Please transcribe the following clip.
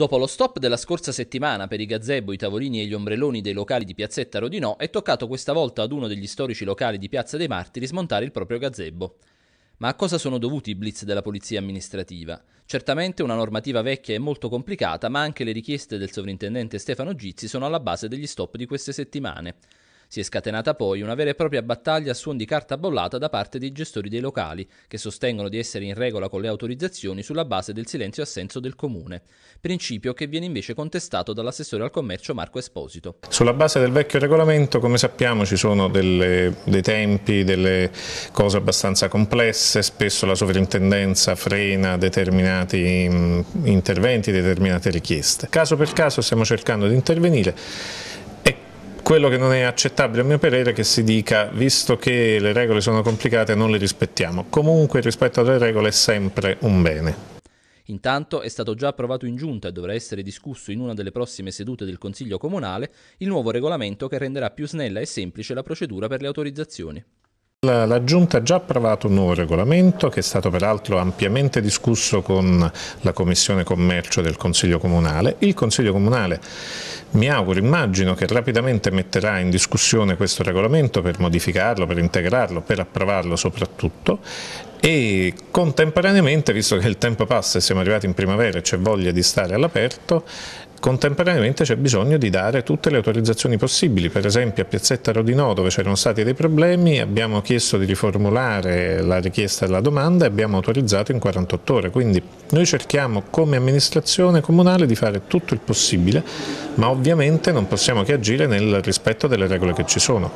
Dopo lo stop della scorsa settimana per i gazebo, i tavolini e gli ombreloni dei locali di Piazzetta Rodinò, è toccato questa volta ad uno degli storici locali di Piazza dei Martiri smontare il proprio gazebo. Ma a cosa sono dovuti i blitz della polizia amministrativa? Certamente una normativa vecchia e molto complicata, ma anche le richieste del sovrintendente Stefano Gizzi sono alla base degli stop di queste settimane. Si è scatenata poi una vera e propria battaglia a suon di carta bollata da parte dei gestori dei locali, che sostengono di essere in regola con le autorizzazioni sulla base del silenzio assenso del comune, principio che viene invece contestato dall'assessore al commercio Marco Esposito. Sulla base del vecchio regolamento, come sappiamo, ci sono delle, dei tempi, delle cose abbastanza complesse, spesso la sovrintendenza frena determinati mm, interventi, determinate richieste. Caso per caso stiamo cercando di intervenire quello che non è accettabile a mio parere è che si dica, visto che le regole sono complicate, non le rispettiamo. Comunque il rispetto delle regole è sempre un bene. Intanto è stato già approvato in giunta e dovrà essere discusso in una delle prossime sedute del Consiglio Comunale il nuovo regolamento che renderà più snella e semplice la procedura per le autorizzazioni. La, Giunta ha già approvato un nuovo regolamento che è stato peraltro ampiamente discusso con la Commissione Commercio del Consiglio Comunale. Il Consiglio Comunale mi auguro, immagino che rapidamente metterà in discussione questo regolamento per modificarlo, per integrarlo, per approvarlo soprattutto e contemporaneamente, visto che il tempo passa e siamo arrivati in primavera e c'è voglia di stare all'aperto, contemporaneamente c'è bisogno di dare tutte le autorizzazioni possibili, per esempio a Piazzetta Rodinò dove c'erano stati dei problemi abbiamo chiesto di riformulare la richiesta della domanda e abbiamo autorizzato in 48 ore, quindi noi cerchiamo come amministrazione comunale di fare tutto il possibile, ma ovviamente non possiamo che agire nel rispetto delle regole che ci sono.